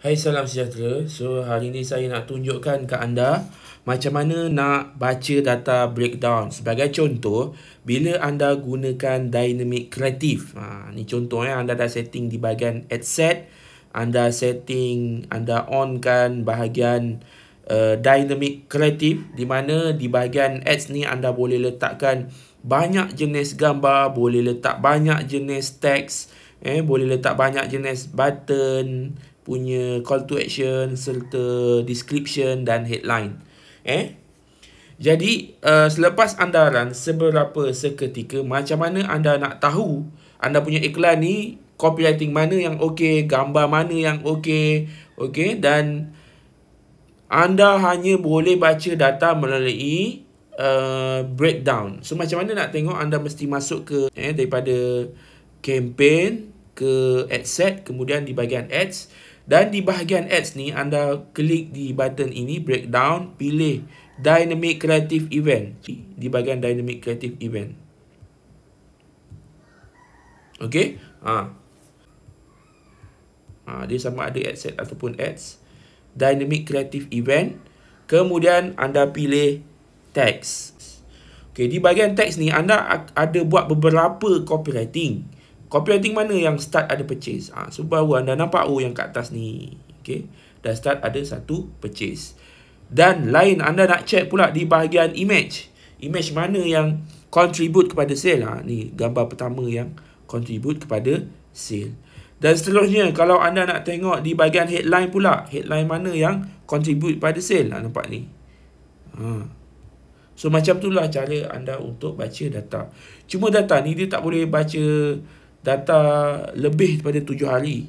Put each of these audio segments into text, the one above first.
Hai salam sejahtera. So hari ni saya nak tunjukkan ke anda macam mana nak baca data breakdown. Sebagai contoh, bila anda gunakan dynamic creative. Ha, ni contoh ya, anda dah setting di bahagian ad set. Anda setting, anda onkan bahagian uh, dynamic creative. Di mana di bahagian ads ni anda boleh letakkan banyak jenis gambar. Boleh letak banyak jenis teks. Eh, boleh letak banyak jenis button. Button punya call to action serta description dan headline. Eh? Jadi, uh, selepas anda run seberapa seketika, macam mana anda nak tahu anda punya iklan ni copywriting mana yang okey, gambar mana yang okey, okey dan anda hanya boleh baca data melalui uh, breakdown. So macam mana nak tengok anda mesti masuk ke eh, daripada campaign ke ad set kemudian di bahagian ads dan di bahagian ads ni, anda klik di button ini, breakdown, pilih dynamic creative event. Di bahagian dynamic creative event. Okay. Ha. Ha, dia sama ada ad set ataupun ads. Dynamic creative event. Kemudian anda pilih text. Okay, di bahagian text ni, anda ada buat beberapa copywriting copywriting mana yang start ada purchase ha, ah, so baru anda nampak oh yang kat atas ni okay. dah start ada satu purchase dan lain anda nak check pula di bahagian image image mana yang contribute kepada sale ha, ni gambar pertama yang contribute kepada sale dan seterusnya kalau anda nak tengok di bahagian headline pula headline mana yang contribute kepada sale ha, nampak ni ha. so macam itulah cara anda untuk baca data cuma data ni dia tak boleh baca data lebih daripada tujuh hari.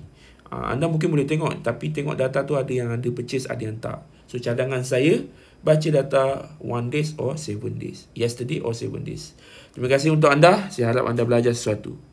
Ah, anda mungkin boleh tengok tapi tengok data tu ada yang ada purchase ada yang tak. So cadangan saya baca data one days or seven days. Yesterday or seven days. Terima kasih untuk anda. Saya harap anda belajar sesuatu.